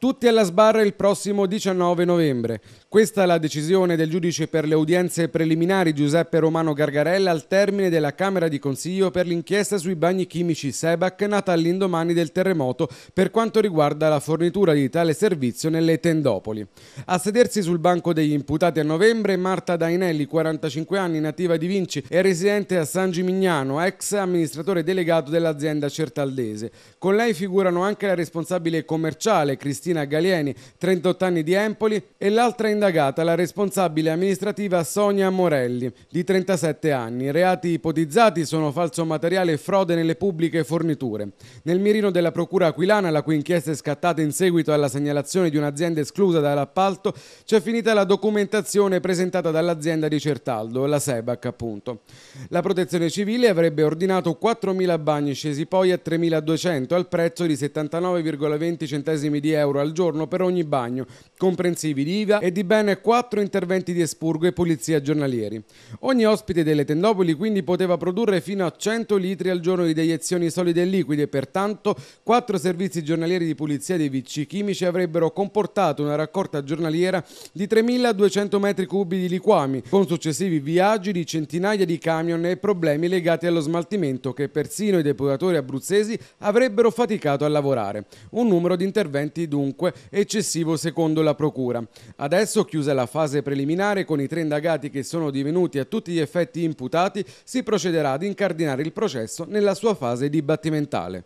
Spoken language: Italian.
Tutti alla sbarra il prossimo 19 novembre. Questa è la decisione del giudice per le udienze preliminari Giuseppe Romano Gargarella al termine della Camera di Consiglio per l'inchiesta sui bagni chimici Sebac nata all'indomani del terremoto per quanto riguarda la fornitura di tale servizio nelle tendopoli. A sedersi sul banco degli imputati a novembre Marta Dainelli, 45 anni, nativa di Vinci e residente a San Gimignano, ex amministratore delegato dell'azienda Certaldese. Con lei figurano anche la responsabile commerciale Cristina Cristina Galieni, 38 anni di Empoli, e l'altra indagata, la responsabile amministrativa Sonia Morelli, di 37 anni. reati ipotizzati sono falso materiale e frode nelle pubbliche forniture. Nel mirino della procura aquilana, la cui inchiesta è scattata in seguito alla segnalazione di un'azienda esclusa dall'appalto, c'è finita la documentazione presentata dall'azienda di Certaldo, la Sebac appunto. La protezione civile avrebbe ordinato 4.000 bagni scesi poi a 3.200 al prezzo di 79,20 centesimi di euro al giorno per ogni bagno, comprensivi di IVA e di ben 4 interventi di espurgo e pulizia giornalieri. Ogni ospite delle tendopoli quindi poteva produrre fino a 100 litri al giorno di deiezioni solide e liquide, pertanto 4 servizi giornalieri di pulizia dei vicini chimici avrebbero comportato una raccolta giornaliera di 3.200 metri cubi di liquami, con successivi viaggi di centinaia di camion e problemi legati allo smaltimento che persino i depuratori abruzzesi avrebbero faticato a lavorare. Un numero di interventi dunque dunque eccessivo secondo la Procura. Adesso, chiusa la fase preliminare con i tre indagati che sono divenuti a tutti gli effetti imputati, si procederà ad incardinare il processo nella sua fase dibattimentale.